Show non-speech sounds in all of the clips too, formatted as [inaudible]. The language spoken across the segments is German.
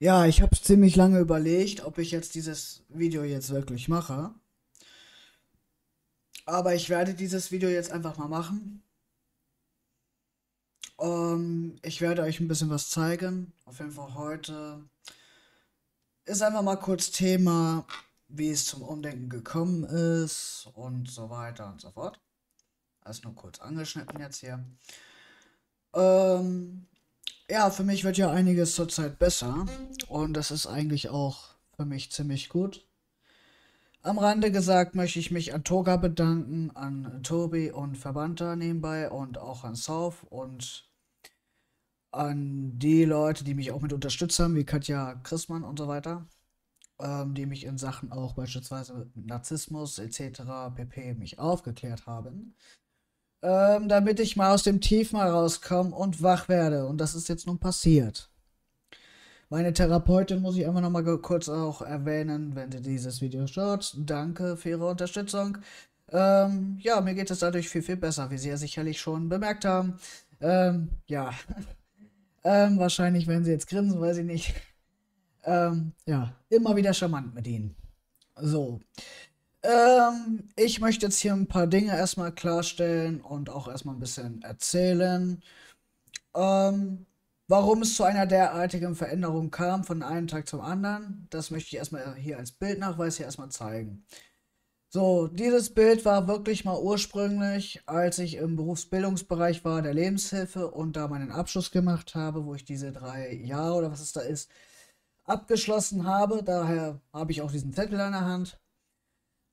Ja, ich habe ziemlich lange überlegt, ob ich jetzt dieses Video jetzt wirklich mache. Aber ich werde dieses Video jetzt einfach mal machen. Um, ähm, ich werde euch ein bisschen was zeigen. Auf jeden Fall heute ist einfach mal kurz Thema, wie es zum Umdenken gekommen ist und so weiter und so fort. Also nur kurz angeschnitten jetzt hier. Um, ähm, ja, für mich wird ja einiges zurzeit besser und das ist eigentlich auch für mich ziemlich gut. Am Rande gesagt möchte ich mich an Toga bedanken, an Tobi und Verbanta nebenbei und auch an South und an die Leute, die mich auch mit unterstützt haben, wie Katja Christmann und so weiter, ähm, die mich in Sachen auch beispielsweise mit Narzissmus etc. pp. mich aufgeklärt haben ähm, damit ich mal aus dem Tief mal rauskomme und wach werde. Und das ist jetzt nun passiert. Meine Therapeutin muss ich einfach nochmal kurz auch erwähnen, wenn ihr dieses Video schaut. Danke für Ihre Unterstützung. Ähm, ja, mir geht es dadurch viel, viel besser, wie Sie ja sicherlich schon bemerkt haben. Ähm, ja. [laughs] ähm, wahrscheinlich werden Sie jetzt grinsen, weiß ich nicht. Ähm, ja, immer wieder charmant mit Ihnen. So. Ähm, ich möchte jetzt hier ein paar Dinge erstmal klarstellen und auch erstmal ein bisschen erzählen. Ähm, warum es zu einer derartigen Veränderung kam von einem Tag zum anderen, das möchte ich erstmal hier als Bildnachweis hier erstmal zeigen. So, dieses Bild war wirklich mal ursprünglich, als ich im Berufsbildungsbereich war, der Lebenshilfe und da meinen Abschluss gemacht habe, wo ich diese drei Jahre oder was es da ist, abgeschlossen habe. Daher habe ich auch diesen Zettel in der Hand.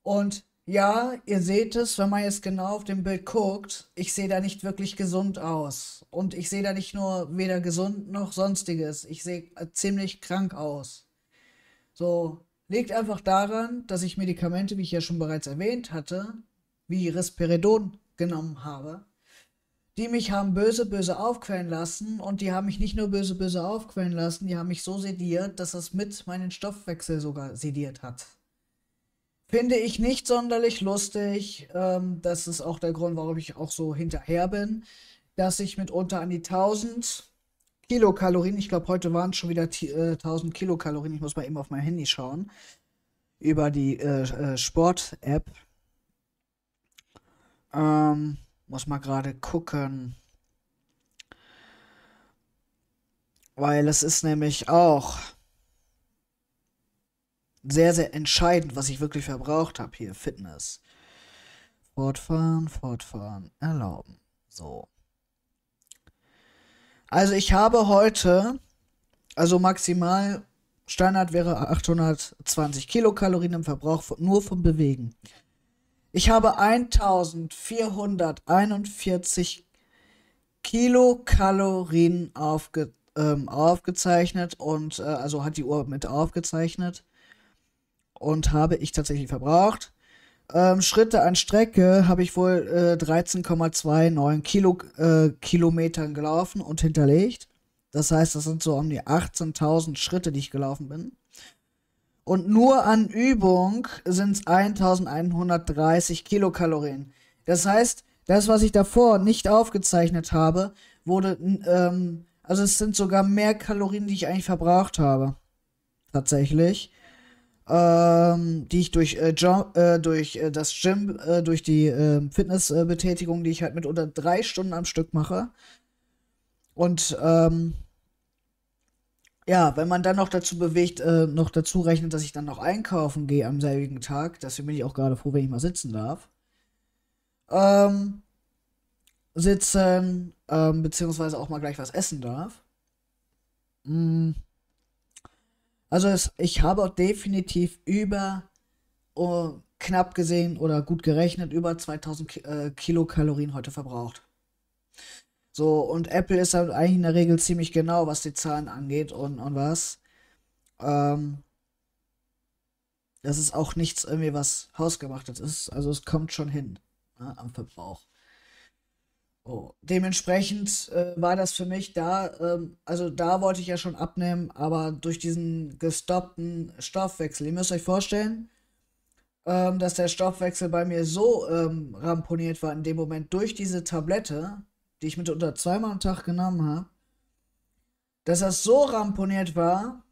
Und ja, ihr seht es, wenn man jetzt genau auf dem Bild guckt, ich sehe da nicht wirklich gesund aus. Und ich sehe da nicht nur weder gesund noch sonstiges. Ich sehe äh, ziemlich krank aus. So, liegt einfach daran, dass ich Medikamente, wie ich ja schon bereits erwähnt hatte, wie Risperidon genommen habe, die mich haben böse, böse aufquellen lassen und die haben mich nicht nur böse, böse aufquellen lassen, die haben mich so sediert, dass das mit meinen Stoffwechsel sogar sediert hat finde ich nicht sonderlich lustig. Ähm, das ist auch der Grund, warum ich auch so hinterher bin, dass ich mitunter an die 1000 Kilokalorien, ich glaube, heute waren es schon wieder äh, 1000 Kilokalorien, ich muss mal eben auf mein Handy schauen, über die äh, äh, Sport-App. Ähm, muss mal gerade gucken. Weil es ist nämlich auch sehr, sehr entscheidend, was ich wirklich verbraucht habe hier. Fitness. Fortfahren, fortfahren, erlauben. So. Also ich habe heute, also maximal Standard wäre 820 Kilokalorien im Verbrauch nur vom Bewegen. Ich habe 1441 Kilokalorien aufge, ähm, aufgezeichnet und äh, also hat die Uhr mit aufgezeichnet und habe ich tatsächlich verbraucht. Ähm, Schritte an Strecke habe ich wohl äh, 13,29 Kilo, äh, Kilometern gelaufen und hinterlegt. Das heißt, das sind so um die 18.000 Schritte, die ich gelaufen bin. Und nur an Übung sind es 1130 Kilokalorien. Das heißt, das, was ich davor nicht aufgezeichnet habe, wurde, ähm, also es sind sogar mehr Kalorien, die ich eigentlich verbraucht habe. Tatsächlich ähm, die ich durch, äh, Jump, äh, durch äh, das Gym, äh, durch die ähm, Fitnessbetätigung, die ich halt mit unter drei Stunden am Stück mache. Und ähm, ja, wenn man dann noch dazu bewegt, äh, noch dazu rechnet, dass ich dann noch einkaufen gehe am selbigen Tag, deswegen bin ich auch gerade froh, wenn ich mal sitzen darf. Ähm, sitzen, ähm, beziehungsweise auch mal gleich was essen darf. Mm also es, ich habe definitiv über oh, knapp gesehen oder gut gerechnet über 2000 K äh, Kilokalorien heute verbraucht. So, und Apple ist halt eigentlich in der Regel ziemlich genau, was die Zahlen angeht und, und was. Ähm, das ist auch nichts irgendwie, was hausgemachtes ist. Also es kommt schon hin ne, am Verbrauch. Oh, dementsprechend äh, war das für mich da, ähm, also da wollte ich ja schon abnehmen, aber durch diesen gestoppten Stoffwechsel, ihr müsst euch vorstellen, ähm, dass der Stoffwechsel bei mir so ähm, ramponiert war in dem Moment durch diese Tablette, die ich mitunter zweimal am Tag genommen habe, dass das so ramponiert war,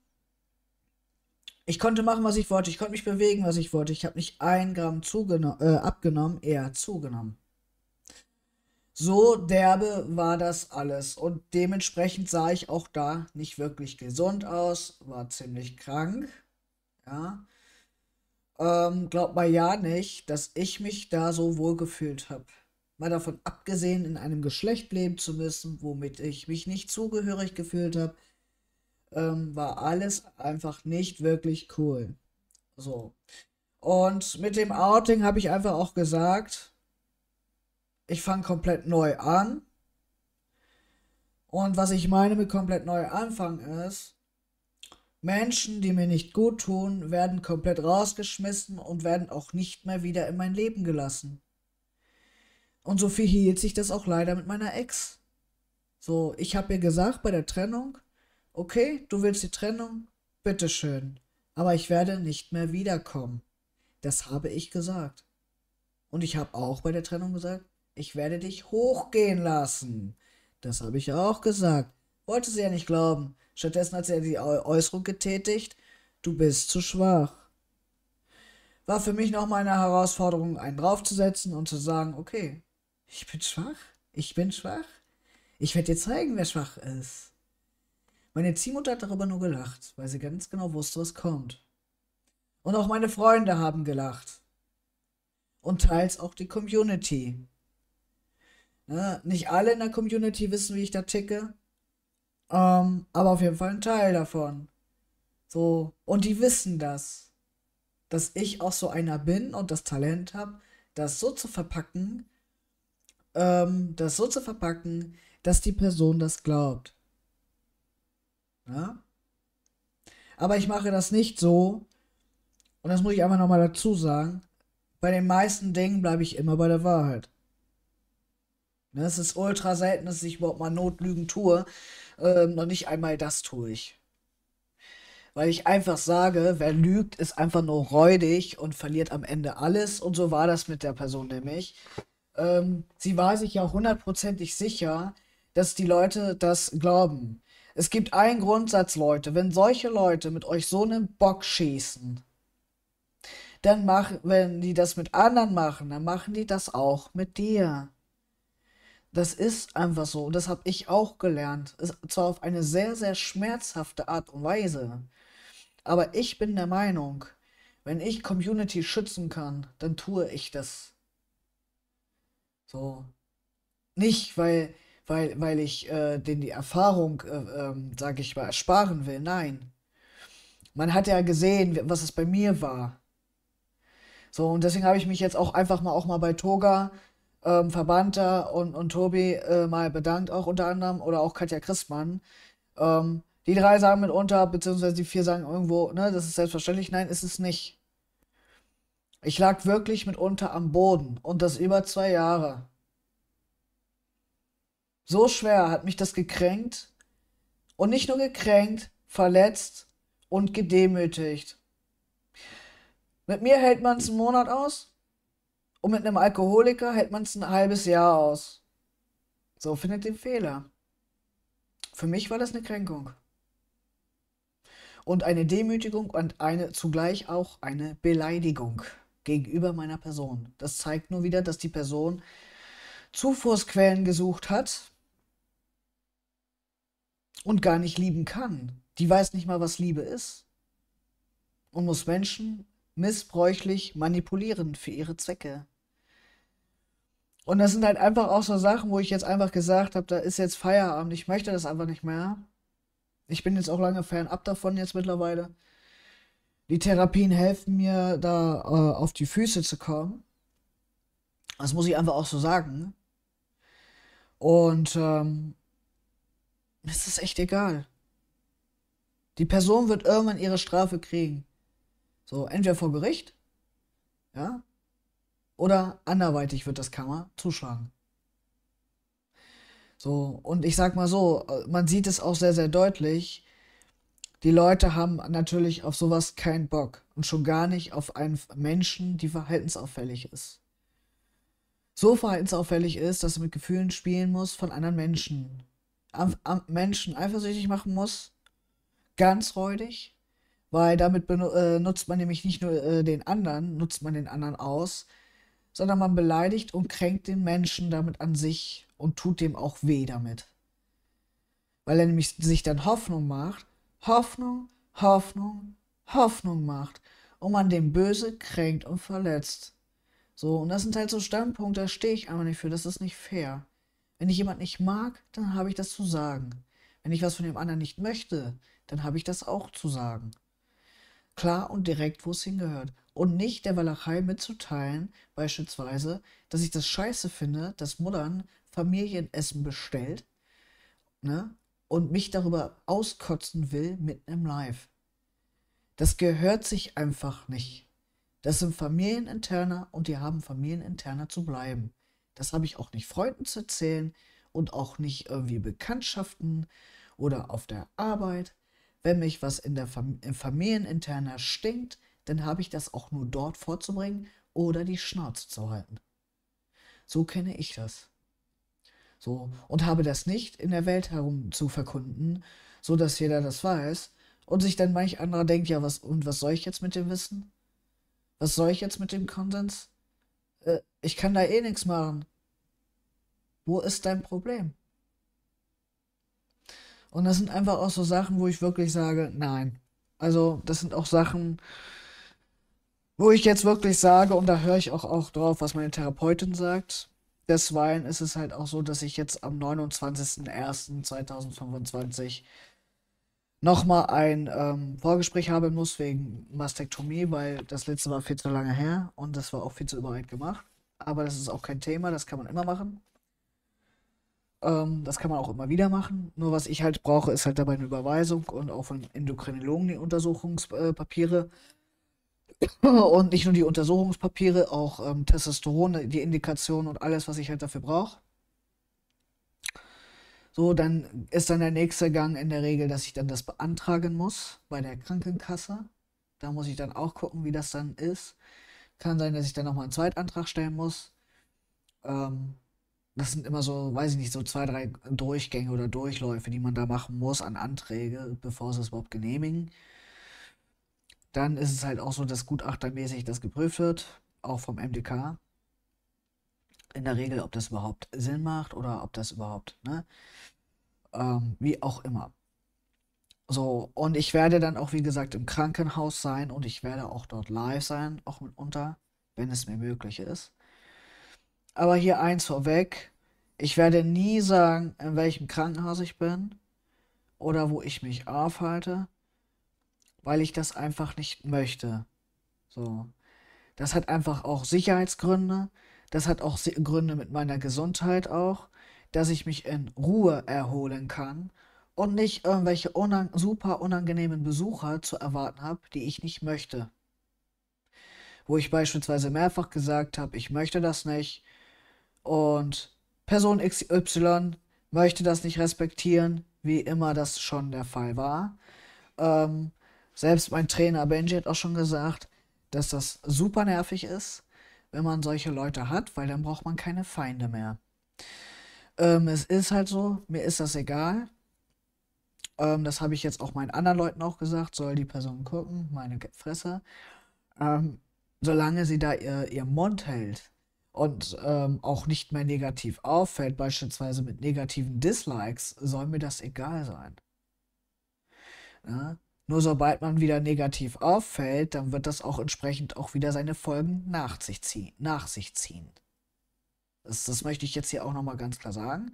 ich konnte machen, was ich wollte, ich konnte mich bewegen, was ich wollte, ich habe nicht ein Gramm äh, abgenommen, eher zugenommen. So derbe war das alles und dementsprechend sah ich auch da nicht wirklich gesund aus, war ziemlich krank. Ja. Ähm, glaubt mal ja nicht, dass ich mich da so wohl gefühlt habe. Mal davon abgesehen, in einem Geschlecht leben zu müssen, womit ich mich nicht zugehörig gefühlt habe, ähm, war alles einfach nicht wirklich cool. So. Und mit dem Outing habe ich einfach auch gesagt, ich fange komplett neu an. Und was ich meine mit komplett neu anfangen ist, Menschen, die mir nicht gut tun, werden komplett rausgeschmissen und werden auch nicht mehr wieder in mein Leben gelassen. Und so verhielt sich das auch leider mit meiner Ex. So, ich habe ihr gesagt bei der Trennung, okay, du willst die Trennung, bitteschön, aber ich werde nicht mehr wiederkommen. Das habe ich gesagt. Und ich habe auch bei der Trennung gesagt, ich werde dich hochgehen lassen. Das habe ich auch gesagt. Wollte sie ja nicht glauben. Stattdessen hat sie ja die Äußerung getätigt, du bist zu schwach. War für mich nochmal eine Herausforderung, einen draufzusetzen und zu sagen, okay, ich bin schwach, ich bin schwach. Ich werde dir zeigen, wer schwach ist. Meine Ziehmutter hat darüber nur gelacht, weil sie ganz genau wusste, was kommt. Und auch meine Freunde haben gelacht. Und teils auch die Community. Ne? Nicht alle in der Community wissen, wie ich da ticke. Ähm, aber auf jeden Fall ein Teil davon. So. Und die wissen das. Dass ich auch so einer bin und das Talent habe, das so zu verpacken, ähm, das so zu verpacken, dass die Person das glaubt. Ja? Ne? Aber ich mache das nicht so, und das muss ich einfach nochmal dazu sagen, bei den meisten Dingen bleibe ich immer bei der Wahrheit. Ne, es ist ultra selten, dass ich überhaupt mal Notlügen tue. Ähm, noch nicht einmal das tue ich. Weil ich einfach sage, wer lügt, ist einfach nur räudig und verliert am Ende alles. Und so war das mit der Person nämlich. Ähm, sie war sich ja hundertprozentig sicher, dass die Leute das glauben. Es gibt einen Grundsatz, Leute. Wenn solche Leute mit euch so einen Bock schießen, dann machen, wenn die das mit anderen machen, dann machen die das auch mit dir. Das ist einfach so. Das habe ich auch gelernt. Ist zwar auf eine sehr, sehr schmerzhafte Art und Weise. Aber ich bin der Meinung, wenn ich Community schützen kann, dann tue ich das. So. Nicht, weil, weil, weil ich äh, denen die Erfahrung, äh, äh, sage ich mal, ersparen will. Nein. Man hat ja gesehen, was es bei mir war. So, und deswegen habe ich mich jetzt auch einfach mal auch mal bei Toga ähm, Verband da und, und Tobi äh, mal bedankt, auch unter anderem, oder auch Katja Christmann. Ähm, die drei sagen mitunter, beziehungsweise die vier sagen irgendwo, ne, das ist selbstverständlich. Nein, ist es nicht. Ich lag wirklich mitunter am Boden und das über zwei Jahre. So schwer hat mich das gekränkt und nicht nur gekränkt, verletzt und gedemütigt. Mit mir hält man es einen Monat aus, und mit einem Alkoholiker hält man es ein halbes Jahr aus. So findet den Fehler. Für mich war das eine Kränkung. Und eine Demütigung und eine zugleich auch eine Beleidigung gegenüber meiner Person. Das zeigt nur wieder, dass die Person Zufuhrsquellen gesucht hat und gar nicht lieben kann. Die weiß nicht mal, was Liebe ist. Und muss Menschen missbräuchlich manipulieren für ihre Zwecke. Und das sind halt einfach auch so Sachen, wo ich jetzt einfach gesagt habe, da ist jetzt Feierabend, ich möchte das einfach nicht mehr. Ich bin jetzt auch lange fernab davon jetzt mittlerweile. Die Therapien helfen mir, da äh, auf die Füße zu kommen. Das muss ich einfach auch so sagen. Und ähm, es ist echt egal. Die Person wird irgendwann ihre Strafe kriegen. So, entweder vor Gericht, ja, oder anderweitig wird das Karma zuschlagen. So, und ich sag mal so, äh, man sieht es auch sehr, sehr deutlich. Die Leute haben natürlich auf sowas keinen Bock und schon gar nicht auf einen Menschen, die verhaltensauffällig ist. So verhaltensauffällig ist, dass er mit Gefühlen spielen muss von anderen Menschen. Am, am Menschen eifersüchtig machen muss, ganz räudig, weil damit benutzt äh, man nämlich nicht nur äh, den anderen, nutzt man den anderen aus, sondern man beleidigt und kränkt den Menschen damit an sich und tut dem auch weh damit. Weil er nämlich sich dann Hoffnung macht, Hoffnung, Hoffnung, Hoffnung macht und man den Böse kränkt und verletzt. So, und das sind halt so Standpunkte, da stehe ich einfach nicht für, das ist nicht fair. Wenn ich jemand nicht mag, dann habe ich das zu sagen. Wenn ich was von dem anderen nicht möchte, dann habe ich das auch zu sagen. Klar und direkt, wo es hingehört und nicht der Walachei mitzuteilen, beispielsweise, dass ich das scheiße finde, dass Muttern Familienessen bestellt ne, und mich darüber auskotzen will mitten im Live. Das gehört sich einfach nicht. Das sind Familieninterner und die haben Familieninterner zu bleiben. Das habe ich auch nicht Freunden zu erzählen und auch nicht irgendwie Bekanntschaften oder auf der Arbeit. Wenn mich was in der Fam Familieninterner stinkt, dann habe ich das auch nur dort vorzubringen oder die Schnauze zu halten. So kenne ich das. So, und habe das nicht in der Welt herum zu verkunden, so dass jeder das weiß und sich dann manch anderer denkt, ja, was und was soll ich jetzt mit dem Wissen? Was soll ich jetzt mit dem Konsens? Äh, ich kann da eh nichts machen. Wo ist dein Problem? Und das sind einfach auch so Sachen, wo ich wirklich sage, nein. Also, das sind auch Sachen, wo ich jetzt wirklich sage, und da höre ich auch, auch drauf, was meine Therapeutin sagt, desweilen ist es halt auch so, dass ich jetzt am 29.01.2025 nochmal ein ähm, Vorgespräch haben muss wegen Mastektomie, weil das letzte war viel zu lange her und das war auch viel zu übereit gemacht. Aber das ist auch kein Thema, das kann man immer machen. Ähm, das kann man auch immer wieder machen. Nur was ich halt brauche, ist halt dabei eine Überweisung und auch von Endokrinologen die Untersuchungspapiere. Äh, und nicht nur die Untersuchungspapiere, auch ähm, Testosteron, die Indikation und alles, was ich halt dafür brauche. So, dann ist dann der nächste Gang in der Regel, dass ich dann das beantragen muss bei der Krankenkasse. Da muss ich dann auch gucken, wie das dann ist. Kann sein, dass ich dann nochmal einen Zweitantrag stellen muss. Ähm, das sind immer so, weiß ich nicht, so zwei, drei Durchgänge oder Durchläufe, die man da machen muss an Anträge, bevor sie es überhaupt genehmigen. Dann ist es halt auch so, dass gutachtermäßig das geprüft wird, auch vom MDK. In der Regel, ob das überhaupt Sinn macht oder ob das überhaupt, ne? Ähm, wie auch immer. So, und ich werde dann auch, wie gesagt, im Krankenhaus sein und ich werde auch dort live sein, auch mitunter, wenn es mir möglich ist. Aber hier eins vorweg, ich werde nie sagen, in welchem Krankenhaus ich bin oder wo ich mich aufhalte weil ich das einfach nicht möchte. So. Das hat einfach auch Sicherheitsgründe. Das hat auch Gründe mit meiner Gesundheit auch, dass ich mich in Ruhe erholen kann und nicht irgendwelche unang super unangenehmen Besucher zu erwarten habe, die ich nicht möchte. Wo ich beispielsweise mehrfach gesagt habe, ich möchte das nicht und Person XY möchte das nicht respektieren, wie immer das schon der Fall war. Ähm, selbst mein Trainer Benji hat auch schon gesagt, dass das super nervig ist, wenn man solche Leute hat, weil dann braucht man keine Feinde mehr. Ähm, es ist halt so, mir ist das egal. Ähm, das habe ich jetzt auch meinen anderen Leuten auch gesagt, soll die Person gucken, meine Fresse. Ähm, solange sie da ihr, ihr Mund hält und ähm, auch nicht mehr negativ auffällt, beispielsweise mit negativen Dislikes, soll mir das egal sein. Ja? Nur sobald man wieder negativ auffällt, dann wird das auch entsprechend auch wieder seine Folgen nach sich ziehen. Nach sich ziehen. Das, das möchte ich jetzt hier auch nochmal ganz klar sagen.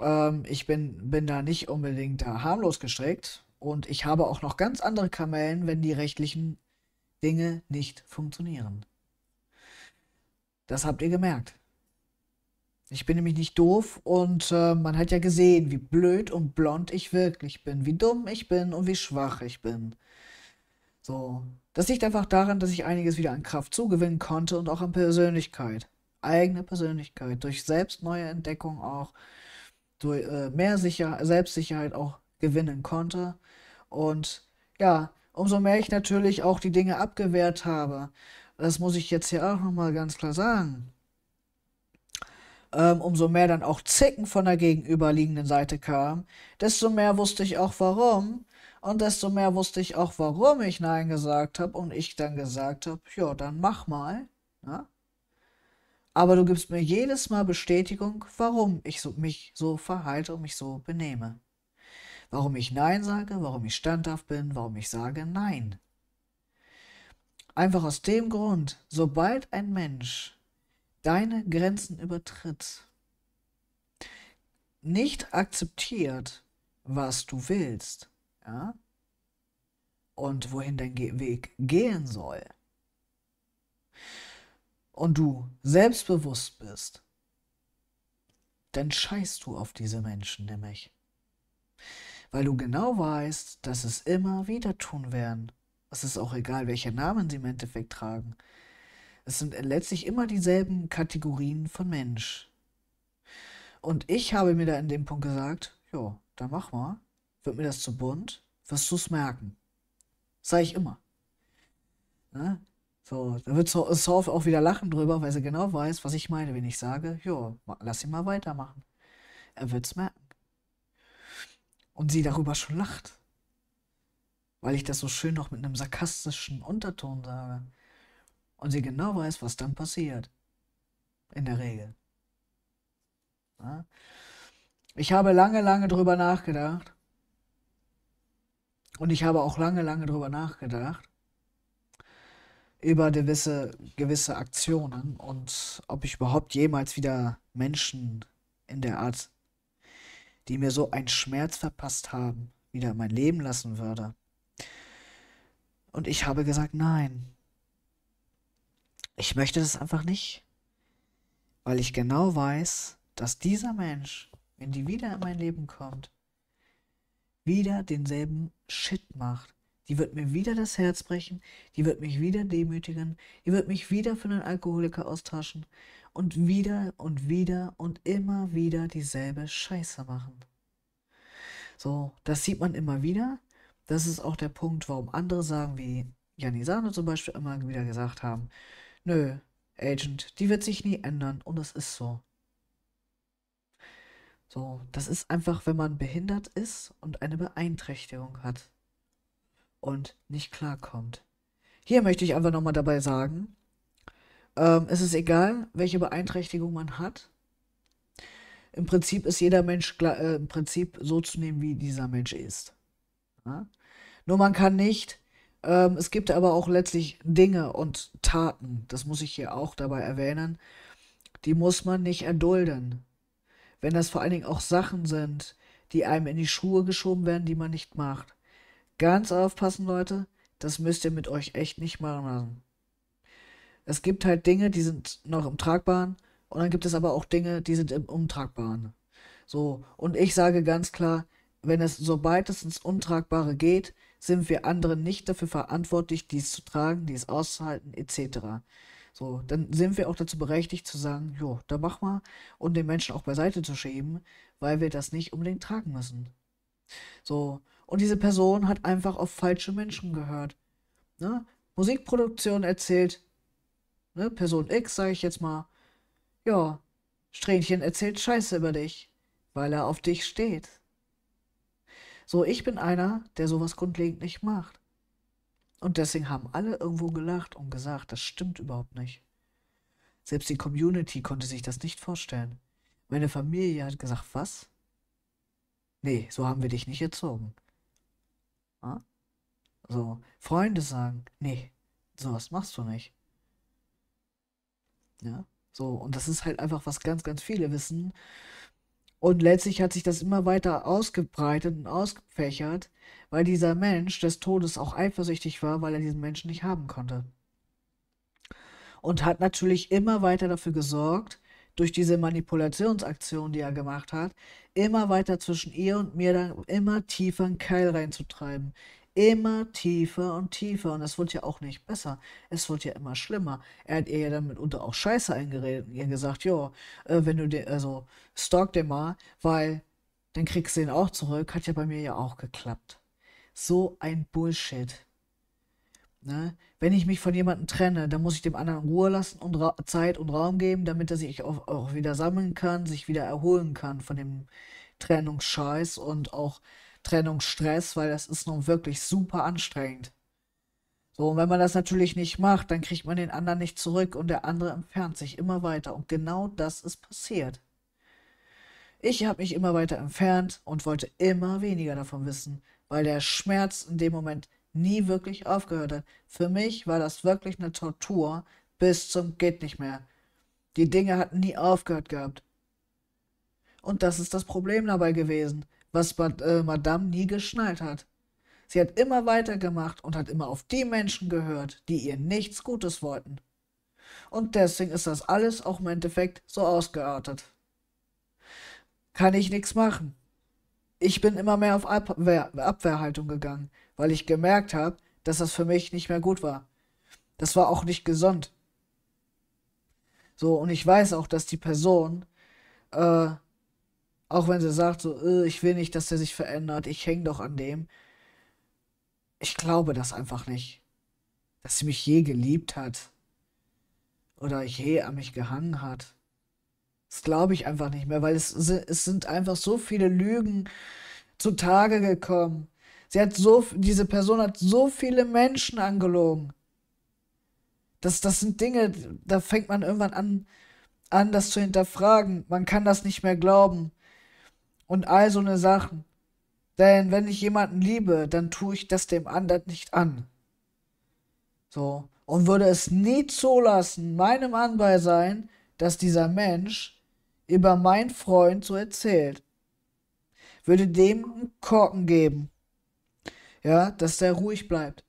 Ähm, ich bin, bin da nicht unbedingt da harmlos gestrickt. Und ich habe auch noch ganz andere Kamellen, wenn die rechtlichen Dinge nicht funktionieren. Das habt ihr gemerkt. Ich bin nämlich nicht doof und äh, man hat ja gesehen, wie blöd und blond ich wirklich bin, wie dumm ich bin und wie schwach ich bin. So, das liegt einfach daran, dass ich einiges wieder an Kraft zugewinnen konnte und auch an Persönlichkeit. Eigene Persönlichkeit, durch selbst neue Entdeckung auch, durch äh, mehr Sicher Selbstsicherheit auch gewinnen konnte. Und ja, umso mehr ich natürlich auch die Dinge abgewehrt habe, das muss ich jetzt hier auch nochmal ganz klar sagen ähm, umso mehr dann auch Zicken von der gegenüberliegenden Seite kam, desto mehr wusste ich auch warum. Und desto mehr wusste ich auch, warum ich Nein gesagt habe und ich dann gesagt habe, ja, dann mach mal. Ja? Ne? Aber du gibst mir jedes Mal Bestätigung, warum ich so, mich so verhalte und mich so benehme. Warum ich Nein sage, warum ich standhaft bin, warum ich sage Nein. Einfach aus dem Grund, sobald ein Mensch deine Grenzen übertritt, nicht akzeptiert, was du willst, ja, und wohin dein Ge Weg gehen soll, und du selbstbewusst bist, dann scheißt du auf diese Menschen nämlich. Weil du genau weißt, dass es immer wieder tun werden. Es ist auch egal, welche Namen sie im Endeffekt tragen. Es sind letztlich immer dieselben Kategorien von Mensch. Und ich habe mir da in dem Punkt gesagt, jo, dann mach mal, wird mir das zu bunt, wirst du es merken. Sag ich immer. Ne? So, da wird Sorf auch wieder lachen drüber, weil sie genau weiß, was ich meine, wenn ich sage, jo, lass ihn mal weitermachen. Er wird es merken. Und sie darüber schon lacht. Weil ich das so schön noch mit einem sarkastischen Unterton sage und sie genau weiß, was dann passiert. In der Regel. Ja? Ich habe lange, lange drüber nachgedacht. Und ich habe auch lange, lange drüber nachgedacht. Über gewisse, gewisse Aktionen und ob ich überhaupt jemals wieder Menschen in der Art, die mir so einen Schmerz verpasst haben, wieder mein Leben lassen würde. Und ich habe gesagt, nein, ich möchte das einfach nicht, weil ich genau weiß, dass dieser Mensch, wenn die wieder in mein Leben kommt, wieder denselben Shit macht. Die wird mir wieder das Herz brechen, die wird mich wieder demütigen, die wird mich wieder für einen Alkoholiker austauschen und wieder und wieder und immer wieder dieselbe Scheiße machen. So, das sieht man immer wieder. Das ist auch der Punkt, warum andere sagen, wie Janisano zum Beispiel immer wieder gesagt haben, Nö, Agent, die wird sich nie ändern und es ist so. So, das ist einfach, wenn man behindert ist und eine Beeinträchtigung hat und nicht klarkommt. Hier möchte ich einfach nochmal dabei sagen, ähm, es ist egal, welche Beeinträchtigung man hat. Im Prinzip ist jeder Mensch äh, im Prinzip so zu nehmen, wie dieser Mensch ist. Ja? Nur man kann nicht ähm, es gibt aber auch letztlich Dinge und Taten, das muss ich hier auch dabei erwähnen, die muss man nicht erdulden. Wenn das vor allen Dingen auch Sachen sind, die einem in die Schuhe geschoben werden, die man nicht macht. Ganz aufpassen, Leute, das müsst ihr mit euch echt nicht machen lassen. Es gibt halt Dinge, die sind noch im Tragbaren und dann gibt es aber auch Dinge, die sind im Untragbaren. So, und ich sage ganz klar, wenn es sobald es ins Untragbare geht, sind wir anderen nicht dafür verantwortlich, dies zu tragen, dies auszuhalten, etc. So, dann sind wir auch dazu berechtigt zu sagen, jo, da mach mal und den Menschen auch beiseite zu schieben, weil wir das nicht unbedingt tragen müssen. So, und diese Person hat einfach auf falsche Menschen gehört. Ne? Musikproduktion erzählt, ne? Person X, sage ich jetzt mal, ja, Strähnchen erzählt Scheiße über dich, weil er auf dich steht. So, ich bin einer, der sowas grundlegend nicht macht. Und deswegen haben alle irgendwo gelacht und gesagt, das stimmt überhaupt nicht. Selbst die Community konnte sich das nicht vorstellen. Meine Familie hat gesagt, was? Nee, so haben wir dich nicht erzogen. Ja? So, Freunde sagen, nee, sowas machst du nicht. Ja, so, und das ist halt einfach, was ganz, ganz viele wissen und letztlich hat sich das immer weiter ausgebreitet und ausgefächert, weil dieser Mensch des Todes auch eifersüchtig war, weil er diesen Menschen nicht haben konnte. Und hat natürlich immer weiter dafür gesorgt, durch diese Manipulationsaktion, die er gemacht hat, immer weiter zwischen ihr und mir dann immer tiefer einen Keil reinzutreiben, immer tiefer und tiefer. Und es wurde ja auch nicht besser. Es wurde ja immer schlimmer. Er hat ihr ja dann mitunter auch Scheiße eingeredet. und Ihr gesagt, ja, äh, wenn du den, also stalk den mal, weil dann kriegst du ihn auch zurück. Hat ja bei mir ja auch geklappt. So ein Bullshit. Ne? Wenn ich mich von jemandem trenne, dann muss ich dem anderen Ruhe lassen und Ra Zeit und Raum geben, damit er sich auch, auch wieder sammeln kann, sich wieder erholen kann von dem Trennungsscheiß und auch Trennungsstress, weil das ist nun wirklich super anstrengend. So, und wenn man das natürlich nicht macht, dann kriegt man den anderen nicht zurück und der andere entfernt sich immer weiter. Und genau das ist passiert. Ich habe mich immer weiter entfernt und wollte immer weniger davon wissen, weil der Schmerz in dem Moment nie wirklich aufgehört hat. Für mich war das wirklich eine Tortur bis zum geht nicht mehr. Die Dinge hatten nie aufgehört gehabt. Und das ist das Problem dabei gewesen was äh, Madame nie geschnallt hat. Sie hat immer weitergemacht und hat immer auf die Menschen gehört, die ihr nichts Gutes wollten. Und deswegen ist das alles auch im Endeffekt so ausgeartet. Kann ich nichts machen. Ich bin immer mehr auf Abwehr Abwehrhaltung gegangen, weil ich gemerkt habe, dass das für mich nicht mehr gut war. Das war auch nicht gesund. So, und ich weiß auch, dass die Person äh, auch wenn sie sagt, so, äh, ich will nicht, dass der sich verändert, ich hänge doch an dem. Ich glaube das einfach nicht. Dass sie mich je geliebt hat. Oder je an mich gehangen hat. Das glaube ich einfach nicht mehr, weil es, es sind einfach so viele Lügen zutage gekommen. Sie hat so, diese Person hat so viele Menschen angelogen. Das, das sind Dinge, da fängt man irgendwann an, an das zu hinterfragen. Man kann das nicht mehr glauben und all so eine Sachen. Denn wenn ich jemanden liebe, dann tue ich das dem anderen nicht an. So. Und würde es nie zulassen, meinem Anbei sein, dass dieser Mensch über meinen Freund so erzählt. Würde dem einen Korken geben. Ja, dass der ruhig bleibt.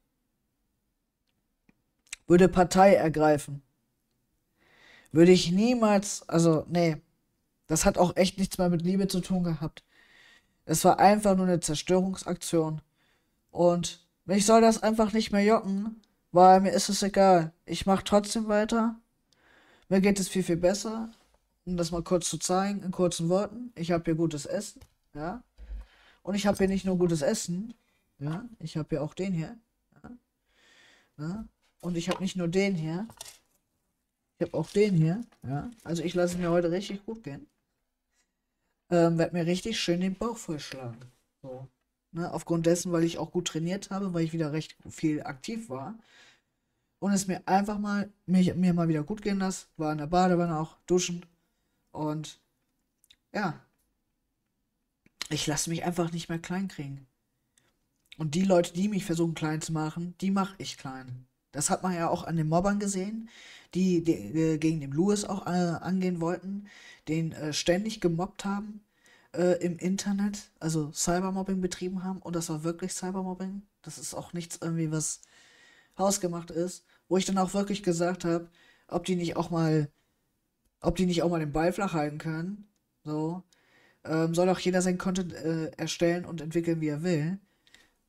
Würde Partei ergreifen. Würde ich niemals, also, nee, das hat auch echt nichts mehr mit Liebe zu tun gehabt. Es war einfach nur eine Zerstörungsaktion. Und mich soll das einfach nicht mehr jocken, weil mir ist es egal. Ich mache trotzdem weiter. Mir geht es viel, viel besser. Um das mal kurz zu zeigen, in kurzen Worten. Ich habe hier gutes Essen, ja. Und ich habe hier nicht nur gutes Essen, ja. Ich habe hier auch den hier. Ja? ja? Und ich habe nicht nur den hier. Ich habe auch den hier, ja. Also ich lasse mir heute richtig gut gehen ähm, werde mir richtig schön den Bauch vollschlagen. So. Ne? Aufgrund dessen, weil ich auch gut trainiert habe, weil ich wieder recht viel aktiv war. Und es mir einfach mal, mich, mir mal wieder gut gehen lassen. War in der Badewanne auch, duschen. Und ja, ich lasse mich einfach nicht mehr klein kriegen. Und die Leute, die mich versuchen klein zu machen, die mache ich klein. Das hat man ja auch an den Mobbern gesehen, die, die äh, gegen den Lewis auch äh, angehen wollten, den äh, ständig gemobbt haben äh, im Internet, also Cybermobbing betrieben haben. Und das war wirklich Cybermobbing. Das ist auch nichts irgendwie, was hausgemacht ist. Wo ich dann auch wirklich gesagt habe, ob die nicht auch mal, ob die nicht auch mal den Ball flach halten können. So. Ähm, soll auch jeder sein Content äh, erstellen und entwickeln, wie er will.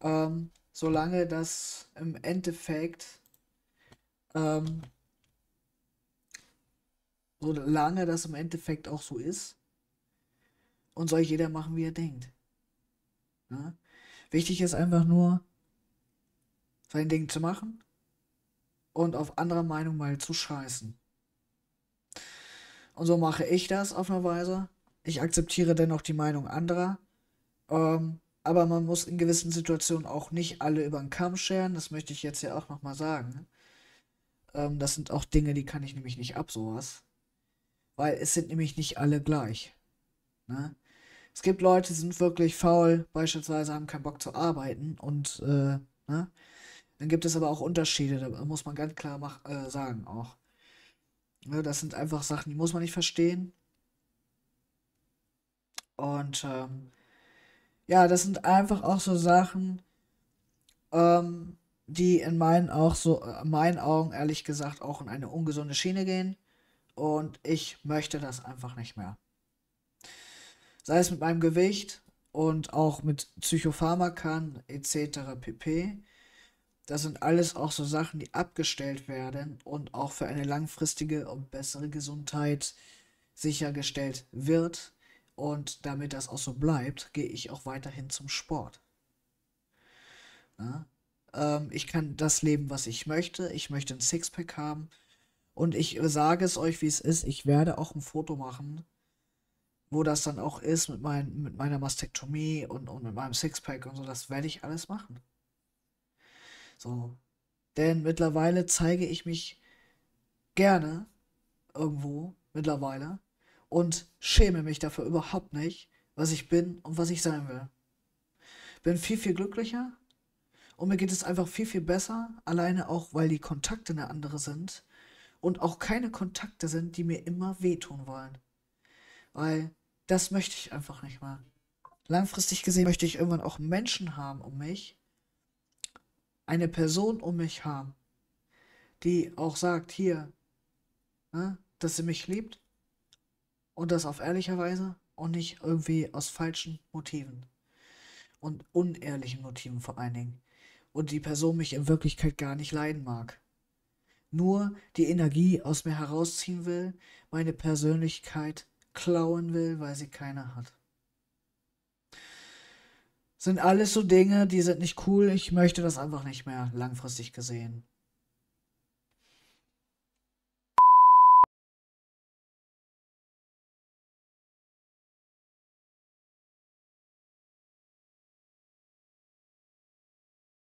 Ähm, solange das im Endeffekt ähm, solange das im Endeffekt auch so ist. Und soll jeder machen, wie er denkt. Ja? Wichtig ist einfach nur, sein Ding zu machen und auf anderer Meinung mal zu scheißen. Und so mache ich das auf eine Weise. Ich akzeptiere dennoch die Meinung anderer. Ähm, aber man muss in gewissen Situationen auch nicht alle über den Kamm scheren. Das möchte ich jetzt ja auch nochmal sagen. Ähm, das sind auch Dinge, die kann ich nämlich nicht ab, sowas. Weil es sind nämlich nicht alle gleich. Ne? Es gibt Leute, die sind wirklich faul, beispielsweise haben keinen Bock zu arbeiten und äh, ne? dann gibt es aber auch Unterschiede, da muss man ganz klar mach, äh, sagen auch. Ja, ne, das sind einfach Sachen, die muss man nicht verstehen. Und ähm, ja, das sind einfach auch so Sachen, ähm, die in meinen, auch so, in äh, meinen Augen ehrlich gesagt auch in eine ungesunde Schiene gehen. Und ich möchte das einfach nicht mehr. Sei es mit meinem Gewicht und auch mit Psychopharmakern etc. pp. Das sind alles auch so Sachen, die abgestellt werden und auch für eine langfristige und bessere Gesundheit sichergestellt wird. Und damit das auch so bleibt, gehe ich auch weiterhin zum Sport. Na? Ähm, ich kann das leben, was ich möchte. Ich möchte ein Sixpack haben. Und ich sage es euch, wie es ist. Ich werde auch ein Foto machen, wo das dann auch ist mit, mein, mit meiner Mastektomie und, und mit meinem Sixpack und so. Das werde ich alles machen. So. Denn mittlerweile zeige ich mich gerne irgendwo, mittlerweile, und schäme mich dafür überhaupt nicht, was ich bin und was ich sein will. Bin viel, viel glücklicher und mir geht es einfach viel, viel besser, alleine auch, weil die Kontakte eine andere sind und auch keine Kontakte sind, die mir immer wehtun wollen. Weil das möchte ich einfach nicht mehr. Langfristig gesehen möchte ich irgendwann auch Menschen haben um mich, eine Person um mich haben, die auch sagt, hier, ne, dass sie mich liebt und das auf ehrlicher Weise und nicht irgendwie aus falschen Motiven und unehrlichen Motiven vor allen Dingen und die Person mich in Wirklichkeit gar nicht leiden mag. Nur die Energie aus mir herausziehen will, meine Persönlichkeit klauen will, weil sie keine hat. Sind alles so Dinge, die sind nicht cool. Ich möchte das einfach nicht mehr langfristig gesehen.